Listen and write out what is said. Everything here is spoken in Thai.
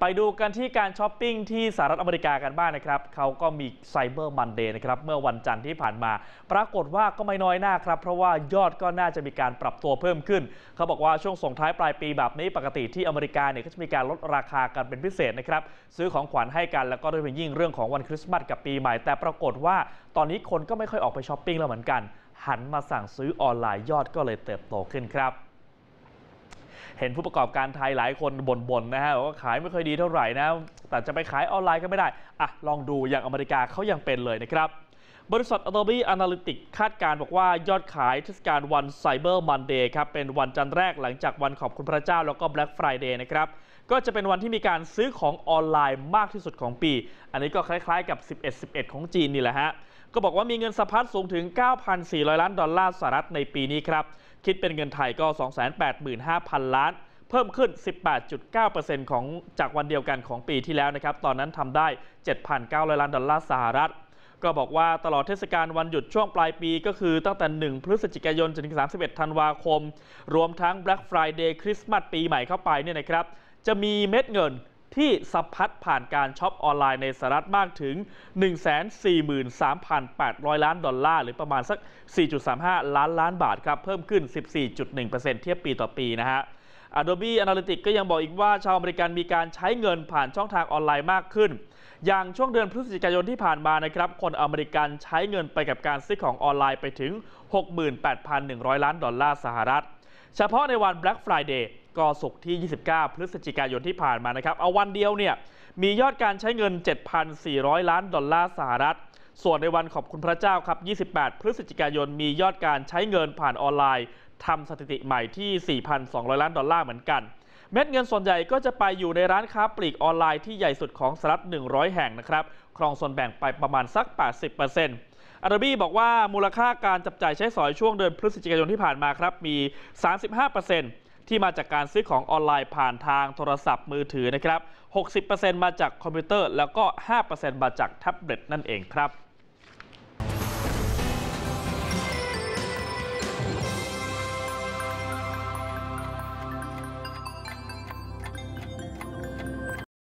ไปดูกันที่การช้อปปิ้งที่สหรัฐอเมริกากันบ้างนะครับเขาก็มีไซเบอร์มันเดย์นะครับเมื่อวันจันทร์ที่ผ่านมา ปรากฏว่าก็ไม่น้อยหน้าครับเพราะว่ายอดก็น่าจะมีการปรับตัวเพิ่มขึ้น เขาบอกว่าช่วงส่งท้ายปลายปีแบบนี้ปกติที่อเมริกาเนี่ยก็จะมีการลดราคากันเป็นพิเศษนะครับซื้อของขวัญให้กันแล้วก็โดยเฉพาะยิ่งเรื่องของวันคริสต์มาสกับปีใหม่แต่ปรากฏว่าตอนนี้คนก็ไม่ค่อยออกไปช้อปปิ้งแล้วเหมือนกัน หันมาสั่งซื้อออนไลน์ยอดก็เลยเติบโตขึ้นครับเห็นผู้ประกอบการไทยหลายคนบ่นๆนะฮะว่าขายไม่ค่อยดีเท่าไหร่นะ แต่จะไปขายออนไลน์ก็ไม่ได้ อ่ะ ลองดูอย่างอเมริกาเขายังเป็นเลยนะครับบริษัท Adobe Analytics คาดการบอกว่ายอดขายเทศกาลวัน Cyber Monday ครับเป็นวันจันทร์แรกหลังจากวันขอบคุณพระเจ้าแล้วก็ Black Friday นะครับก็จะเป็นวันที่มีการซื้อของออนไลน์มากที่สุดของปี อันนี้ก็คล้ายๆกับ 11 11 ของจีนนี่แหละฮะก็บอกว่ามีเงินสะพัดสูงถึง 9,400 ล้านดอลลาร์สหรัฐในปีนี้ครับคิดเป็นเงินไทยก็285,000ล้าน เพิ่มขึ้น18.9%ของจากวันเดียวกันของปีที่แล้วนะครับตอนนั้นทำได้ 7,900ล้านดอลลาร์สหรัฐก็บอกว่าตลอดเทศกาลวันหยุดช่วงปลายปีก็คือตั้งแต่ 1 พฤศจิกายนจนถึง 31 ธันวาคม รวมทั้ง Black Friday คริสต์มาสปีใหม่เข้าไปเนี่ยนะครับ จะมีเม็ดเงินที่สะพัดผ่านการช็อปออนไลน์ในสหรัฐมากถึง 143,800 ล้านดอลลาร์ หรือประมาณสัก 4.35 ล้านล้านบาทครับเพิ่มขึ้น 14.1%เทียบปีต่อปีนะฮะ Adobe Analytics ก็ยังบอกอีกว่าชาวอเมริกันมีการใช้เงินผ่านช่องทางออนไลน์มากขึ้น อย่างช่วงเดือนพฤศจิกายนที่ผ่านมานะครับ คนอเมริกันใช้เงินไปกับการซื้อของออนไลน์ไปถึง 68,100 ล้านดอลลาร์สหรัฐ เฉพาะในวัน Black Friday ก็สุกที่ 29 พฤศจิกายนที่ผ่านมานะครับ เอาวันเดียวเนี่ยมียอดการใช้เงิน 7,400 ล้านดอลลาร์สหรัฐส่วนในวันขอบคุณพระเจ้าครับ 28 พฤศจิกายนมียอดการใช้เงินผ่านออนไลน์ทำสถิติใหม่ที่ 4,200 ล้านดอลลาร์เหมือนกัน เม็ดเงินส่วนใหญ่ก็จะไปอยู่ในร้านค้าปลีกออนไลน์ที่ใหญ่สุดของสหรัฐ100 แห่งนะครับ ครองส่วนแบ่งไปประมาณสัก 80%อาร์บี้บอกว่ามูลค่าการจับจ่ายใช้สอยช่วงเดือนพฤศจิกายนที่ผ่านมาครับมี 35%ที่มาจากการซื้อของออนไลน์ผ่านทางโทรศัพท์มือถือนะครับ60%มาจากคอมพิวเตอร์แล้วก็5%มาจากแท็บเล็ตนั่นเองครับ